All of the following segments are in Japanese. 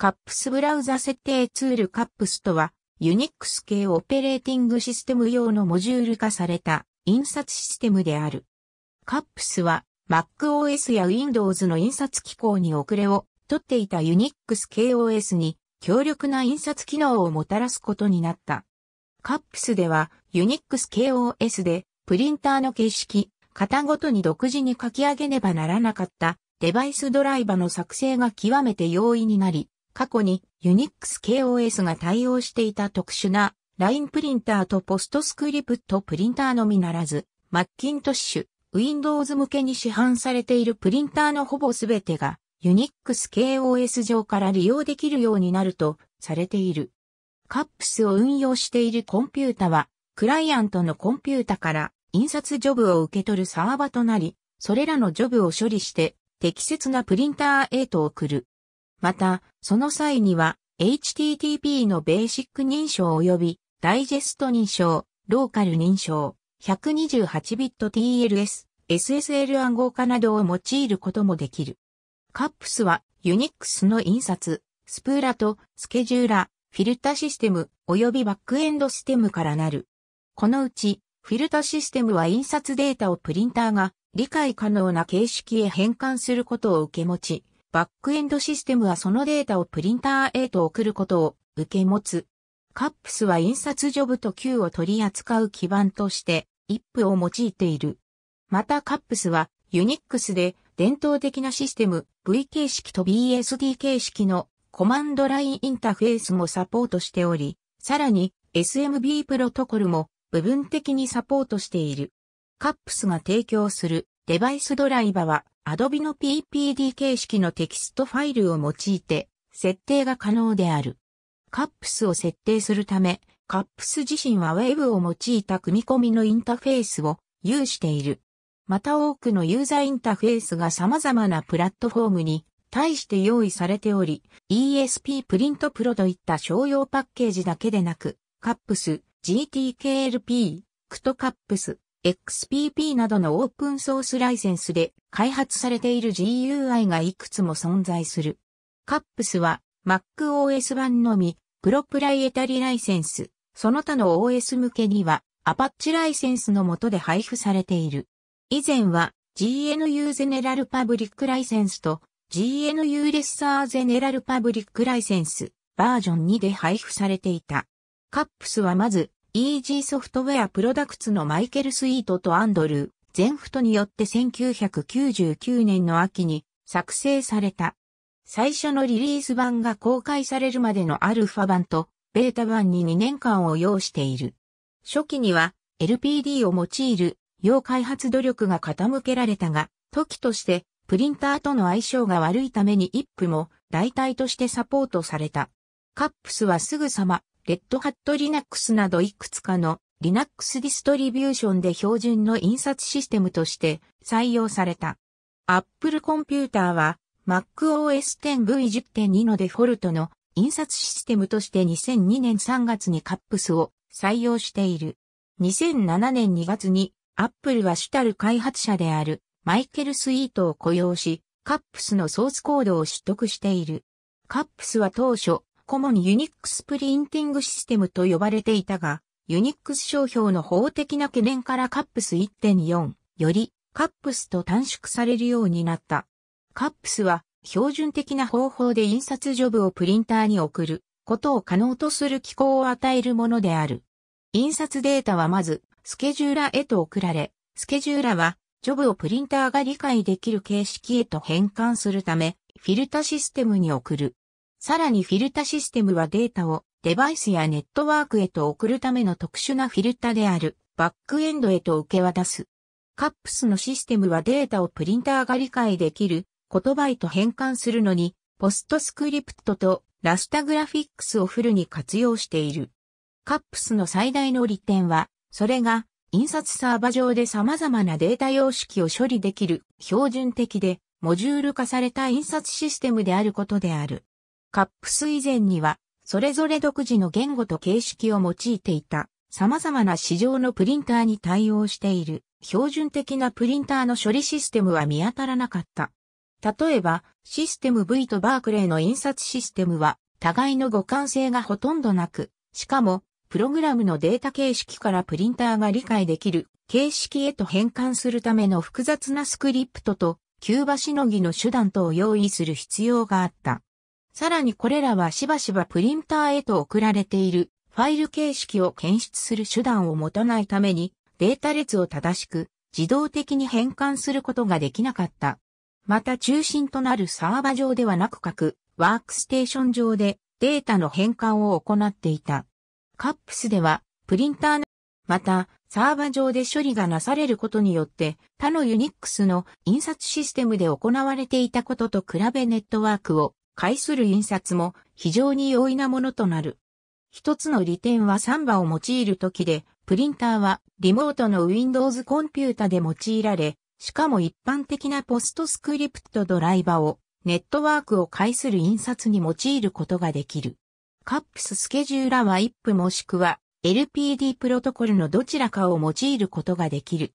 カップスブラウザ設定ツールカップスとは、ユニックス系オペレーティングシステム用のモジュール化された印刷システムである。カップスは MacOS や Windows の印刷機構に遅れをとっていたユニックス系 OS に強力な印刷機能をもたらすことになった。カップスではユニックス系 OS でプリンターの形式、型ごとに独自に書き上げねばならなかったデバイスドライバの作成が極めて容易になり、過去に UnixKOS が対応していた特殊なラインプリンターとポストスクリプトプリンターのみならず、マッキントッシュ、Windows 向けに市販されているプリンターのほぼすべてが UnixKOS 上から利用できるようになるとされている。カップスを運用しているコンピュータは、クライアントのコンピュータから印刷ジョブを受け取るサーバとなり、それらのジョブを処理して適切なプリンターへと送る。また、その際には、HTTP のベーシック認証及び、ダイジェスト認証、ローカル認証、128ビット TLS、SSL 暗号化などを用いることもできる。カップスは、ユニックスの印刷、スプーラとスケジューラ、フィルタシステム、及びバックエンドシステムからなる。このうち、フィルタシステムは印刷データをプリンターが理解可能な形式へ変換することを受け持ち、バックエンドシステムはそのデータをプリンターへと送ることを受け持つ。カップスは印刷ジョブと Q を取り扱う基盤として、IP を用いている。またカップスは、ユニックスで伝統的なシステム V 形式と BSD 形式のコマンドラインインターフェースもサポートしており、さらに SMB プロトコルも部分的にサポートしている。カップスが提供するデバイスドライバは Adobe の PPD 形式のテキストファイルを用いて設定が可能である。c u p s を設定するため、c u p s 自身は Web を用いた組み込みのインターフェースを有している。また多くのユーザーインターフェースが様々なプラットフォームに対して用意されており、ESP プリントプロといった商用パッケージだけでなく、c u p s GTKLP、クト c u p s XPP などのオープンソースライセンスで開発されている GUI がいくつも存在する。カップスは MacOS 版のみ、プロプライエタリライセンス、その他の OS 向けには Apache ライセンスの下で配布されている。以前は GNU ゼネラルパブリックライセンスと GNU レッサーゼネラルパブリックライセンスバージョン2で配布されていた。カップスはまずイージーソフトウェアプロダクツのマイケル・スイートとアンドル・ゼンフトによって1999年の秋に作成された。最初のリリース版が公開されるまでのアルファ版とベータ版に2年間を要している。初期には LPD を用いる要開発努力が傾けられたが、時としてプリンターとの相性が悪いために IP も代替としてサポートされた。カップスはすぐさまレッドハットリナックスなどいくつかのリナックスディストリビューションで標準の印刷システムとして採用された。Apple ンピューターは MacOS 10V10.2 のデフォルトの印刷システムとして2002年3月にカップスを採用している。2007年2月に Apple は主たる開発者であるマイケル・スイートを雇用し、カップスのソースコードを取得している。カップスは当初、モにユニックスプリンティングシステムと呼ばれていたが、ユニックス商標の法的な懸念からカップス1.4よりカップスと短縮されるようになった。カップスは標準的な方法で印刷ジョブをプリンターに送ることを可能とする機構を与えるものである。印刷データはまずスケジューラへと送られ、スケジューラはジョブをプリンターが理解できる形式へと変換するため、フィルタシステムに送る。さらにフィルタシステムはデータをデバイスやネットワークへと送るための特殊なフィルタであるバックエンドへと受け渡す。カップスのシステムはデータをプリンターが理解できる言葉へと変換するのに、ポストスクリプトとラスタグラフィックスをフルに活用している。カップスの最大の利点は、それが印刷サーバ上で様々なデータ様式を処理できる標準的でモジュール化された印刷システムであることである。カップス以前には、それぞれ独自の言語と形式を用いていた、様々な市場のプリンターに対応している、標準的なプリンターの処理システムは見当たらなかった。例えば、システム V とバークレーの印刷システムは、互いの互換性がほとんどなく、しかも、プログラムのデータ形式からプリンターが理解できる形式へと変換するための複雑なスクリプトと、キューバしのぎの手段等を用意する必要があった。さらにこれらはしばしばプリンターへと送られているファイル形式を検出する手段を持たないためにデータ列を正しく自動的に変換することができなかった。また中心となるサーバ上ではなく各ワークステーション上でデータの変換を行っていた。カップスではプリンターのまたサーバ上で処理がなされることによって他のユニックスの印刷システムで行われていたことと比べネットワークを介する印刷も非常に容易なものとなる。一つの利点はサンバを用いるときで、プリンターはリモートの Windows コンピュータで用いられ、しかも一般的なポストスクリプトドライバをネットワークを介する印刷に用いることができる。カップススケジューラは IP もしくは LPD プロトコルのどちらかを用いることができる。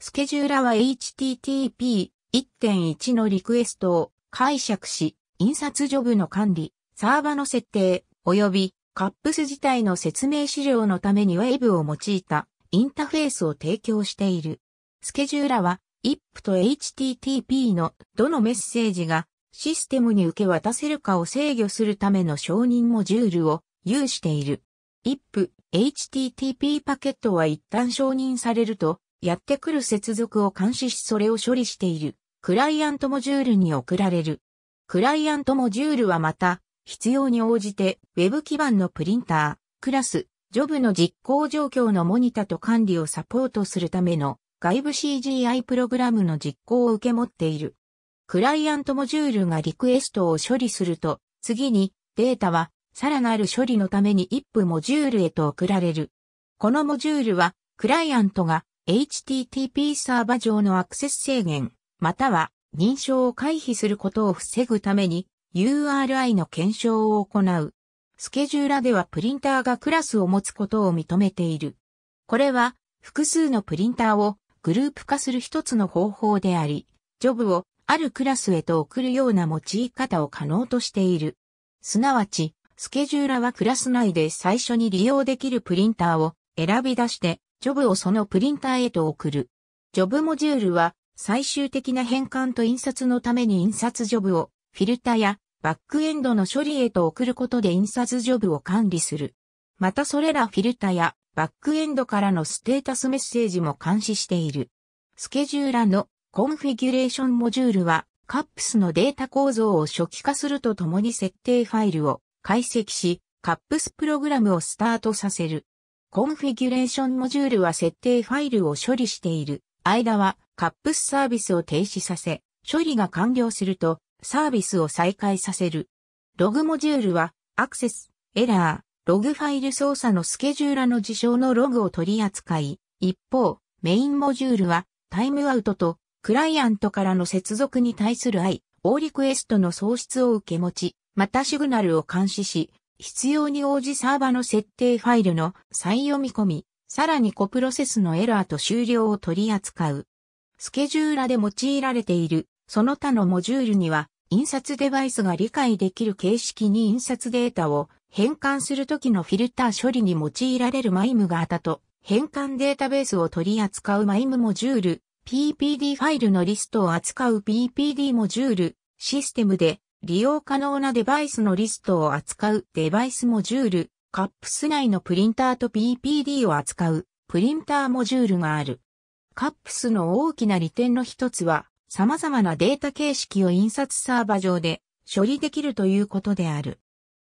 スケジューラは HTTP1.1 のリクエストを解釈し、印刷ジョブの管理、サーバの設定、及びカップス自体の説明資料のためにウェブを用いたインターフェースを提供している。スケジューラは IP と HTTP のどのメッセージがシステムに受け渡せるかを制御するための承認モジュールを有している。IP、HTTP パケットは一旦承認されると、やってくる接続を監視しそれを処理している、クライアントモジュールに送られる。クライアントモジュールはまた、必要に応じて Web 基盤のプリンター、クラス、ジョブの実行状況のモニタと管理をサポートするための外部 CGI プログラムの実行を受け持っている。クライアントモジュールがリクエストを処理すると、次にデータはさらなる処理のために一部モジュールへと送られる。このモジュールは、クライアントが HTTP サーバ上のアクセス制限、または認証を回避することを防ぐために URI の検証を行う。スケジューラではプリンターがクラスを持つことを認めている。これは複数のプリンターをグループ化する一つの方法であり、ジョブをあるクラスへと送るような用い方を可能としている。すなわち、スケジューラはクラス内で最初に利用できるプリンターを選び出して、ジョブをそのプリンターへと送る。ジョブモジュールは最終的な変換と印刷のために印刷ジョブをフィルタやバックエンドの処理へと送ることで印刷ジョブを管理する。またそれらフィルタやバックエンドからのステータスメッセージも監視している。スケジューラのコンフィギュレーションモジュールはカップスのデータ構造を初期化するとともに設定ファイルを解析し、カップスプログラムをスタートさせる。コンフィギュレーションモジュールは設定ファイルを処理している間はカップスサービスを停止させ、処理が完了すると、サービスを再開させる。ログモジュールは、アクセス、エラー、ログファイル操作のスケジューラの事象のログを取り扱い、一方、メインモジュールは、タイムアウトと、クライアントからの接続に対する I、ーリクエストの喪失を受け持ち、またシグナルを監視し、必要に応じサーバの設定ファイルの再読み込み、さらにコプロセスのエラーと終了を取り扱う。スケジューラで用いられている、その他のモジュールには、印刷デバイスが理解できる形式に印刷データを変換するときのフィルター処理に用いられるマイム型と変換データベースを取り扱うマイムモジュール、PPD ファイルのリストを扱う PPD モジュール、システムで利用可能なデバイスのリストを扱うデバイスモジュール、カップス内のプリンターと PPD を扱うプリンターモジュールがある。カップスの大きな利点の一つは、様々なデータ形式を印刷サーバ上で処理できるということである。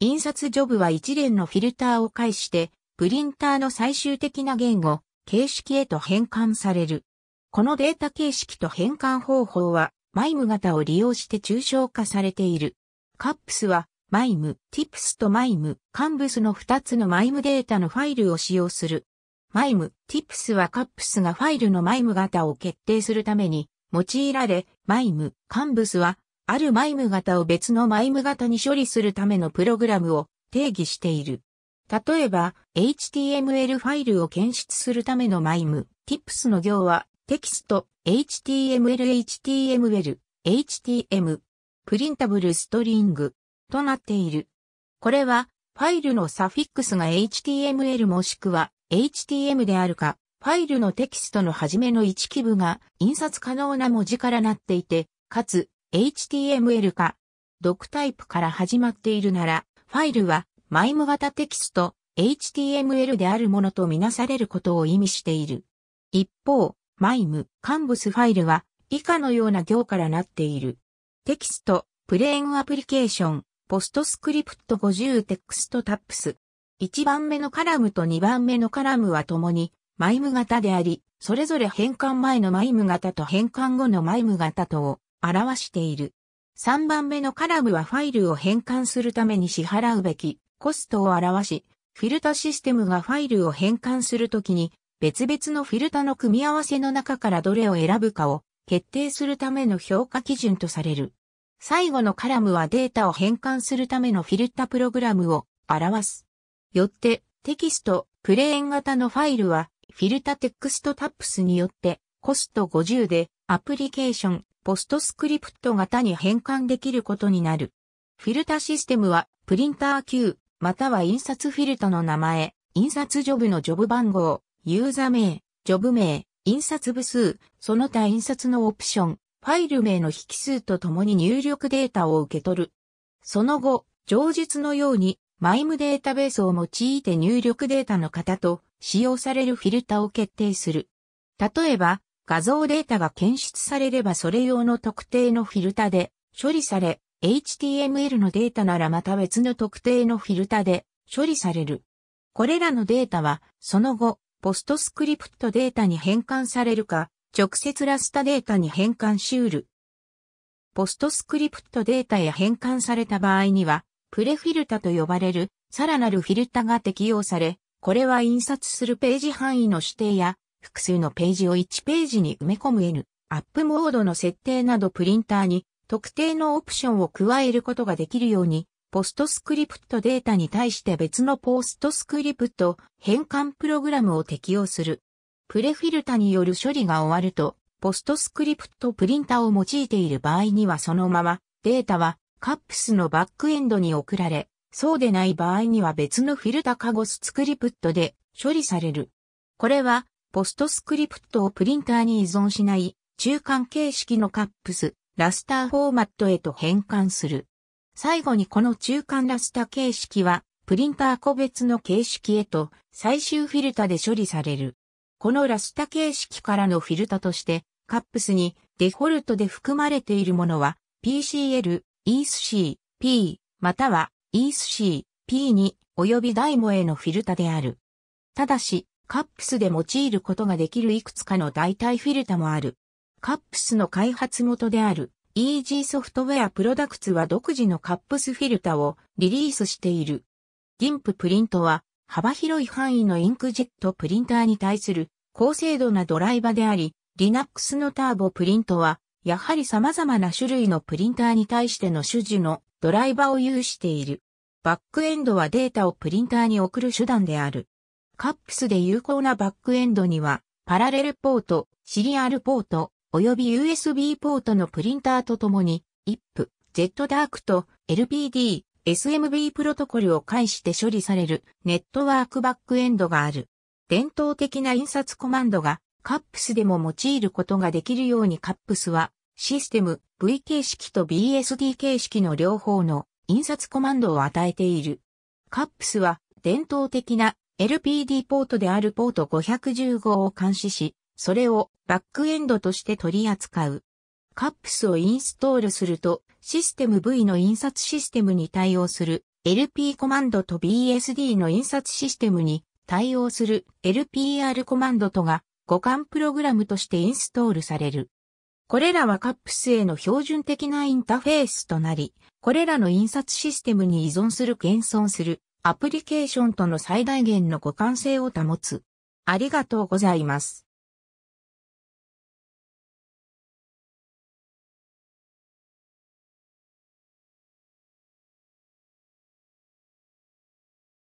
印刷ジョブは一連のフィルターを介して、プリンターの最終的な言語、形式へと変換される。このデータ形式と変換方法は、マイム型を利用して抽象化されている。カップスは、マイム、TIPS とマイム、カンブスの2つのマイムデータのファイルを使用する。マイム、tips はカップスがファイルのマイム型を決定するために用いられ、マイム、カンブスは、あるマイム型を別のマイム型に処理するためのプログラムを定義している。例えば、HTML ファイルを検出するためのマイム、tips の行は、テキスト、HTML、HTML、HTM、プリンタブルストリングとなっている。これは、ファイルのサフィックスが HTML もしくは HTM であるか、ファイルのテキストの初めの1基部が印刷可能な文字からなっていて、かつ HTML か、ドクタイプから始まっているなら、ファイルはマイム型テキスト HTML であるものとみなされることを意味している。一方、マイム、カンブスファイルは以下のような行からなっている。テキスト、プレーンアプリケーション、ポストスクリプト50テクストタップス。1番目のカラムと2番目のカラムは共にマイム型であり、それぞれ変換前のマイム型と変換後のマイム型とを表している。3番目のカラムはファイルを変換するために支払うべきコストを表し、フィルタシステムがファイルを変換するときに別々のフィルタの組み合わせの中からどれを選ぶかを決定するための評価基準とされる。最後のカラムはデータを変換するためのフィルタプログラムを表す。よって、テキスト、プレーン型のファイルは、フィルタテクストタップスによって、コスト50で、アプリケーション、ポストスクリプト型に変換できることになる。フィルタシステムは、プリンター Q、または印刷フィルタの名前、印刷ジョブのジョブ番号、ユーザ名、ジョブ名、印刷部数、その他印刷のオプション、ファイル名の引数とともに入力データを受け取る。その後、上述のようにマイムデータベースを用いて入力データの型と使用されるフィルタを決定する。例えば、画像データが検出されればそれ用の特定のフィルタで処理され、HTML のデータならまた別の特定のフィルタで処理される。これらのデータは、その後、ポストスクリプトデータに変換されるか、直接ラスタデータに変換しうる。ポストスクリプトデータへ変換された場合には、プレフィルタと呼ばれる、さらなるフィルタが適用され、これは印刷するページ範囲の指定や、複数のページを1ページに埋め込む N、アップモードの設定などプリンターに特定のオプションを加えることができるように、ポストスクリプトデータに対して別のポストスクリプト変換プログラムを適用する。プレフィルタによる処理が終わると、ポストスクリプトプリンタを用いている場合にはそのままデータはカップスのバックエンドに送られ、そうでない場合には別のフィルタカゴススクリプットで処理される。これは、ポストスクリプトをプリンターに依存しない中間形式のカップス、ラスターフォーマットへと変換する。最後にこの中間ラスタ形式は、プリンター個別の形式へと最終フィルタで処理される。このラスタ形式からのフィルタとして、カップスにデフォルトで含まれているものは PCL ESC、P、または ESC、P に及びダイモへのフィルタである。ただし、カップスで用いることができるいくつかの代替フィルタもある。カップスの開発元である EG ソフトウェアプロダクツは独自のカップスフィルタをリリースしている。GIMP プリントは幅広い範囲のインクジェットプリンターに対する高精度なドライバであり、Linux のターボプリントはやはり様々な種類のプリンターに対しての種樹のドライバを有している。バックエンドはデータをプリンターに送る手段である。カップスで有効なバックエンドには、パラレルポート、シリアルポート、及び USB ポートのプリンターとともに、IP、ZDARC と LPD、SMB プロトコルを介して処理されるネットワークバックエンドがある。伝統的な印刷コマンドがカップスでも用いることができるようにカップスはシステム V 形式と BSD 形式の両方の印刷コマンドを与えている。CAPS は伝統的な LPD ポートであるポート515を監視し、それをバックエンドとして取り扱う。CAPS をインストールすると、システム V の印刷システムに対応する LP コマンドと BSD の印刷システムに対応する LPR コマンドとが互換プログラムとしてインストールされる。これらはカップスへの標準的なインターフェースとなり、これらの印刷システムに依存する現存するアプリケーションとの最大限の互換性を保つ。ありがとうございます。